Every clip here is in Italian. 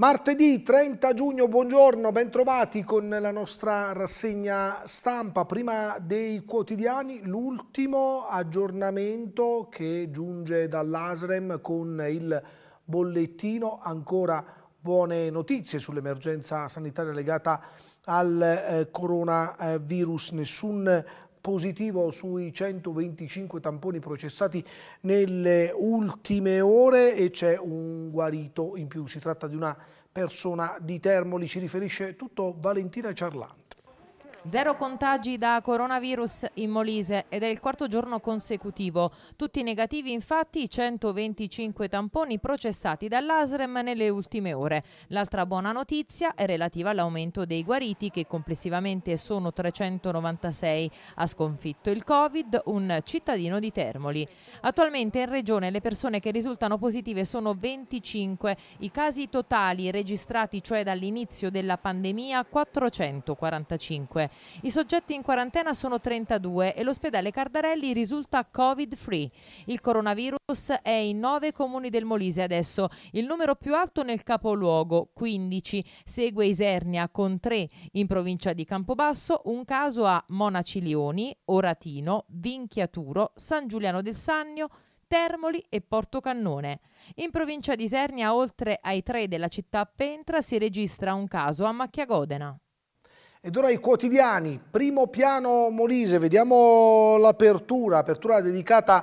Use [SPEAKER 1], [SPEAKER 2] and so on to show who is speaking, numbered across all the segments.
[SPEAKER 1] Martedì 30 giugno, buongiorno, bentrovati con la nostra rassegna stampa, prima dei quotidiani, l'ultimo aggiornamento che giunge dall'Asrem con il bollettino, ancora buone notizie sull'emergenza sanitaria legata al eh, coronavirus, nessun positivo sui 125 tamponi processati nelle ultime ore e c'è un guarito in più. Si tratta di una persona di Termoli, ci riferisce tutto Valentina Ciarlante.
[SPEAKER 2] Zero contagi da coronavirus in Molise ed è il quarto giorno consecutivo. Tutti negativi infatti 125 tamponi processati dall'ASREM nelle ultime ore. L'altra buona notizia è relativa all'aumento dei guariti che complessivamente sono 396. Ha sconfitto il Covid un cittadino di Termoli. Attualmente in regione le persone che risultano positive sono 25. I casi totali registrati cioè dall'inizio della pandemia 445. I soggetti in quarantena sono 32 e l'ospedale Cardarelli risulta covid-free. Il coronavirus è in 9 comuni del Molise adesso, il numero più alto nel capoluogo, 15. Segue Isernia con 3 in provincia di Campobasso, un caso a Monaciglioni, Oratino, Vinchiaturo, San Giuliano del Sannio, Termoli e Portocannone. In provincia di Isernia, oltre ai tre della città Pentra, si registra un caso a Macchiagodena.
[SPEAKER 1] Ed ora i quotidiani, primo piano Molise, vediamo l'apertura, apertura dedicata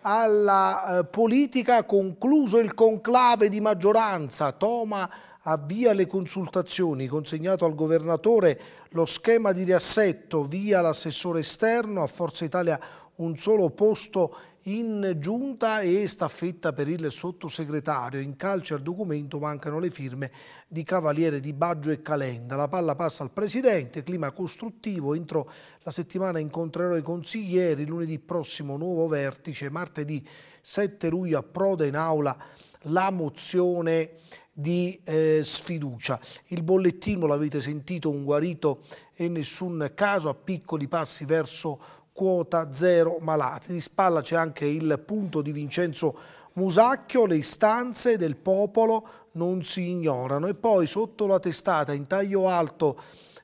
[SPEAKER 1] alla eh, politica, concluso il conclave di maggioranza, Toma avvia le consultazioni, consegnato al governatore lo schema di riassetto, via l'assessore esterno, a Forza Italia un solo posto in giunta e staffetta per il sottosegretario. In calcio al documento mancano le firme di Cavaliere di Baggio e Calenda. La palla passa al Presidente, clima costruttivo. Entro la settimana incontrerò i consiglieri, lunedì prossimo nuovo vertice, martedì 7 luglio approda in aula la mozione di eh, sfiducia. Il bollettino, l'avete sentito, un guarito e nessun caso a piccoli passi verso quota zero malati. Di spalla c'è anche il punto di Vincenzo Musacchio, le istanze del popolo non si ignorano. E poi sotto la testata, in taglio alto,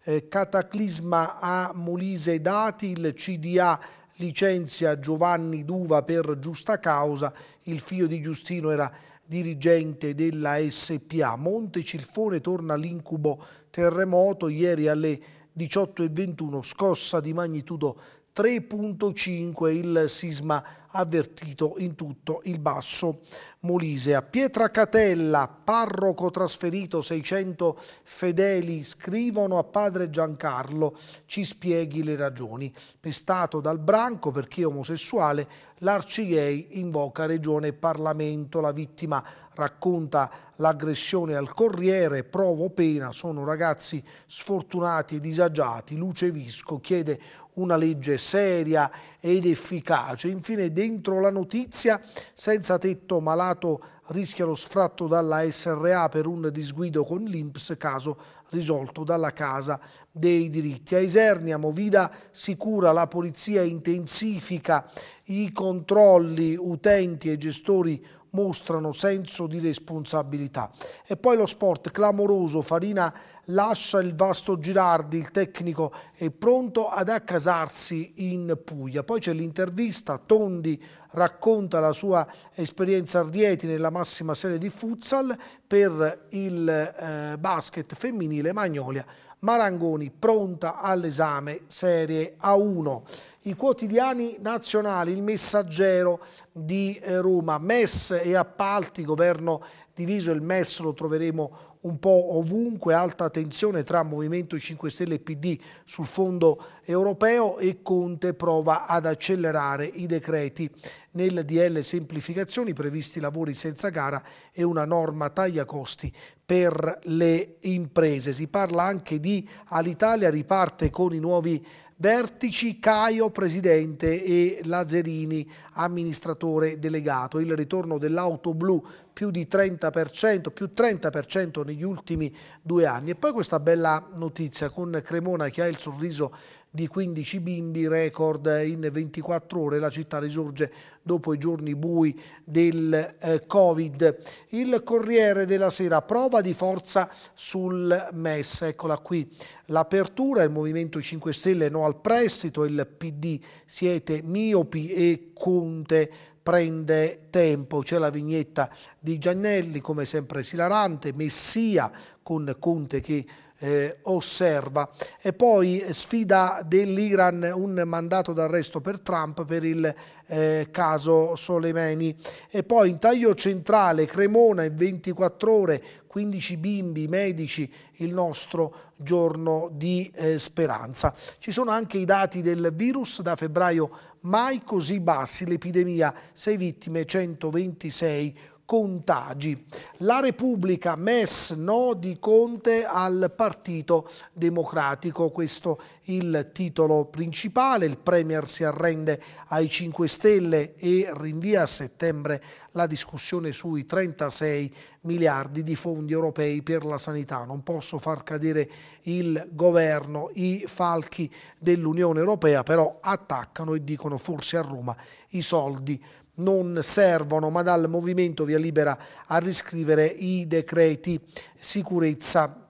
[SPEAKER 1] eh, cataclisma a Molise Dati, il CDA licenzia Giovanni Duva per giusta causa, il figlio di Giustino era dirigente della SPA. Monte Cilfone torna all'incubo terremoto, ieri alle 18.21 scossa di magnitudo 3.5 il sisma avvertito in tutto il basso Molise. A Pietracatella, parroco trasferito, 600 fedeli scrivono a padre Giancarlo, ci spieghi le ragioni. Pestato dal branco perché omosessuale, l'Arciei invoca regione e Parlamento, la vittima racconta l'aggressione al corriere, provo pena, sono ragazzi sfortunati e disagiati, Luce Visco chiede una legge seria ed efficace. Infine dentro la notizia, senza tetto malato rischia lo sfratto dalla SRA per un disguido con l'Inps, caso risolto dalla Casa dei diritti. A Isernia, Movida sicura, la polizia intensifica i controlli, utenti e gestori mostrano senso di responsabilità. E poi lo sport clamoroso, Farina lascia il vasto Girardi, il tecnico è pronto ad accasarsi in Puglia. Poi c'è l'intervista, Tondi racconta la sua esperienza a Rieti nella massima serie di futsal per il eh, basket femminile Magnolia. Marangoni pronta all'esame serie A1. I quotidiani nazionali, il messaggero di eh, Roma, MES e appalti, governo diviso il MES lo troveremo un po' ovunque, alta tensione tra Movimento 5 Stelle e PD sul fondo europeo e Conte prova ad accelerare i decreti. Nel DL semplificazioni previsti lavori senza gara e una norma taglia costi per le imprese. Si parla anche di Alitalia, riparte con i nuovi vertici, Caio presidente e Lazzerini amministratore delegato. Il ritorno dell'auto blu più di 30%, più 30% negli ultimi due anni. E poi questa bella notizia con Cremona che ha il sorriso di 15 bimbi, record in 24 ore. La città risorge dopo i giorni bui del eh, Covid. Il Corriere della Sera, prova di forza sul MES. Eccola qui l'apertura, il Movimento 5 Stelle no al prestito, il PD siete miopi e Conte prende tempo. C'è la vignetta di Giannelli, come sempre esilarante, Messia con Conte che eh, osserva. E poi eh, sfida dell'Iran un mandato d'arresto per Trump per il eh, caso Soleimani. E poi in taglio centrale Cremona in 24 ore, 15 bimbi, medici, il nostro giorno di eh, speranza. Ci sono anche i dati del virus da febbraio mai così bassi, l'epidemia 6 vittime, 126 contagi. La Repubblica MES no di Conte al Partito Democratico, questo il titolo principale, il Premier si arrende ai 5 Stelle e rinvia a settembre la discussione sui 36 miliardi di fondi europei per la sanità. Non posso far cadere il governo, i falchi dell'Unione Europea però attaccano e dicono forse a Roma i soldi non servono, ma dal movimento via libera a riscrivere i decreti sicurezza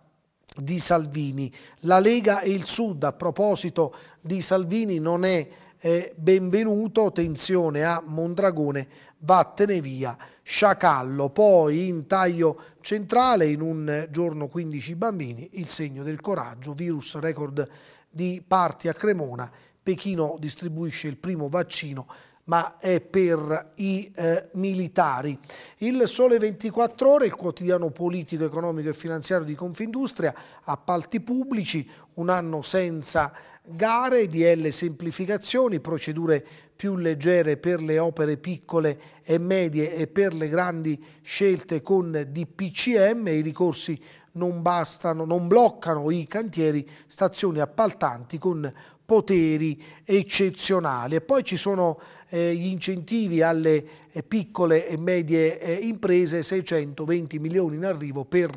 [SPEAKER 1] di Salvini. La Lega e il Sud, a proposito di Salvini, non è eh, benvenuto, tensione a Mondragone, vattene via Sciacallo. Poi in taglio centrale, in un giorno 15 bambini, il segno del coraggio, virus record di parti a Cremona, Pechino distribuisce il primo vaccino ma è per i eh, militari. Il Sole 24 Ore, il quotidiano politico, economico e finanziario di Confindustria, appalti pubblici, un anno senza gare, DL semplificazioni, procedure più leggere per le opere piccole e medie e per le grandi scelte con DPCM, i ricorsi non bastano, non bloccano i cantieri, stazioni appaltanti con poteri eccezionali. E poi ci sono eh, gli incentivi alle eh, piccole e medie eh, imprese, 620 milioni in arrivo per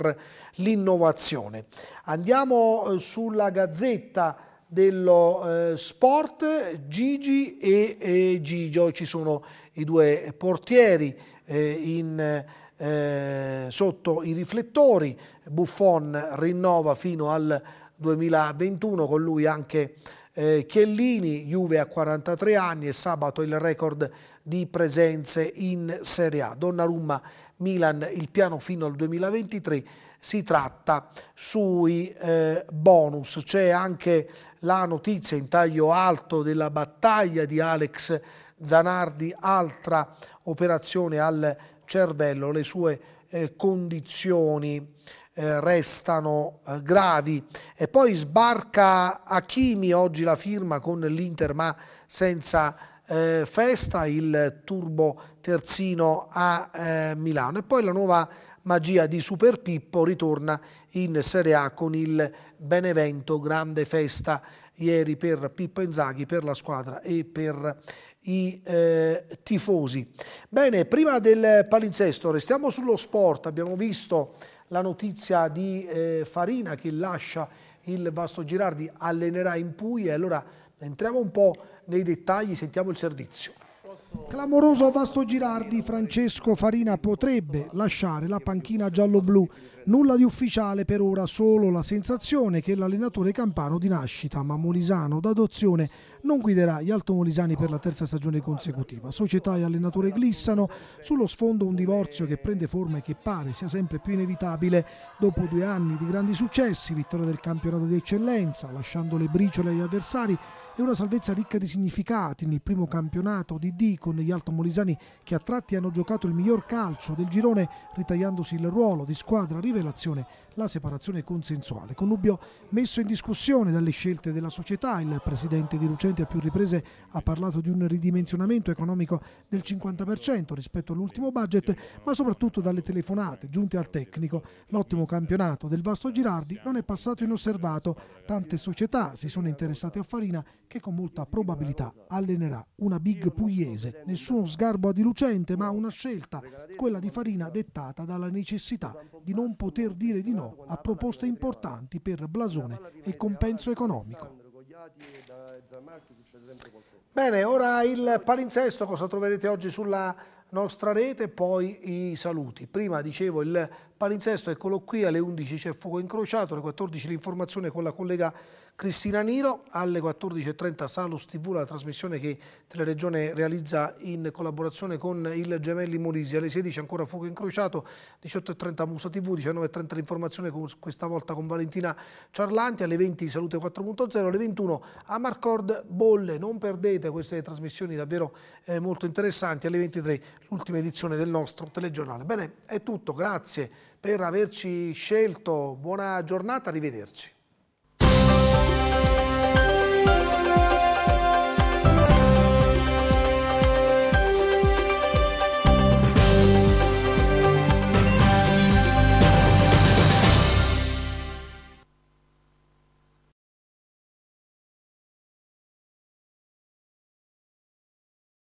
[SPEAKER 1] l'innovazione. Andiamo eh, sulla gazzetta dello eh, sport, Gigi e Gigio, ci sono i due portieri eh, in, sotto i riflettori, Buffon rinnova fino al 2021, con lui anche eh, Chiellini, Juve a 43 anni e sabato il record di presenze in Serie A. Donnarumma Milan il piano fino al 2023 si tratta sui eh, bonus. C'è anche la notizia in taglio alto della battaglia di Alex Zanardi, altra operazione al cervello, le sue eh, condizioni eh, restano eh, gravi. E poi sbarca Hakimi, oggi la firma con l'Inter ma senza eh, festa, il turbo terzino a eh, Milano. E poi la nuova magia di Super Pippo ritorna in Serie A con il Benevento, grande festa ieri per Pippo Inzaghi, per la squadra e per i eh, tifosi. Bene, prima del palinsesto restiamo sullo sport, abbiamo visto la notizia di eh, Farina che lascia il Vasto Girardi, allenerà in Puglia allora entriamo un po' nei dettagli, sentiamo il servizio. Clamoroso Vasto Girardi, Francesco Farina potrebbe lasciare la panchina giallo-blu. Certo. Nulla di ufficiale per ora, solo la sensazione che l'allenatore campano di nascita, ma molisano d'adozione, non guiderà gli altomolisani per la terza stagione consecutiva. Società e allenatore glissano, sullo sfondo un divorzio che prende forma e che pare sia sempre più inevitabile dopo due anni di grandi successi, vittoria del campionato di eccellenza, lasciando le briciole agli avversari e una salvezza ricca di significati nel primo campionato di D con gli altomolisani che a tratti hanno giocato il miglior calcio del girone ritagliandosi il ruolo di squadra rivale rivelazione la separazione consensuale. Connubio messo in discussione dalle scelte della società, il presidente di Lucenti a più riprese ha parlato di un ridimensionamento economico del 50% rispetto all'ultimo budget, ma soprattutto dalle telefonate giunte al tecnico. L'ottimo campionato del Vasto Girardi non è passato inosservato, tante società si sono interessate a Farina che con molta probabilità allenerà una big pugliese. Nessuno sgarbo a Di Lucente, ma una scelta, quella di Farina dettata dalla necessità di non poter dire di no a proposte importanti per blasone e compenso economico. Bene, ora il palinsesto, cosa troverete oggi sulla nostra rete, poi i saluti. Prima dicevo il palinsesto, eccolo qui, alle 11 c'è fuoco incrociato, alle 14 l'informazione con la collega Cristina Niro, alle 14.30 Salus TV, la trasmissione che Teleregione realizza in collaborazione con il Gemelli Molisi, alle 16 ancora fuoco incrociato, 18.30 Musa TV, 19.30 l'informazione questa volta con Valentina Ciarlanti, alle 20 Salute 4.0, alle 21 a Marcord Bolle, non perdete queste trasmissioni davvero eh, molto interessanti, alle 23 l'ultima edizione del nostro telegiornale. Bene, è tutto, grazie per averci scelto, buona giornata, arrivederci.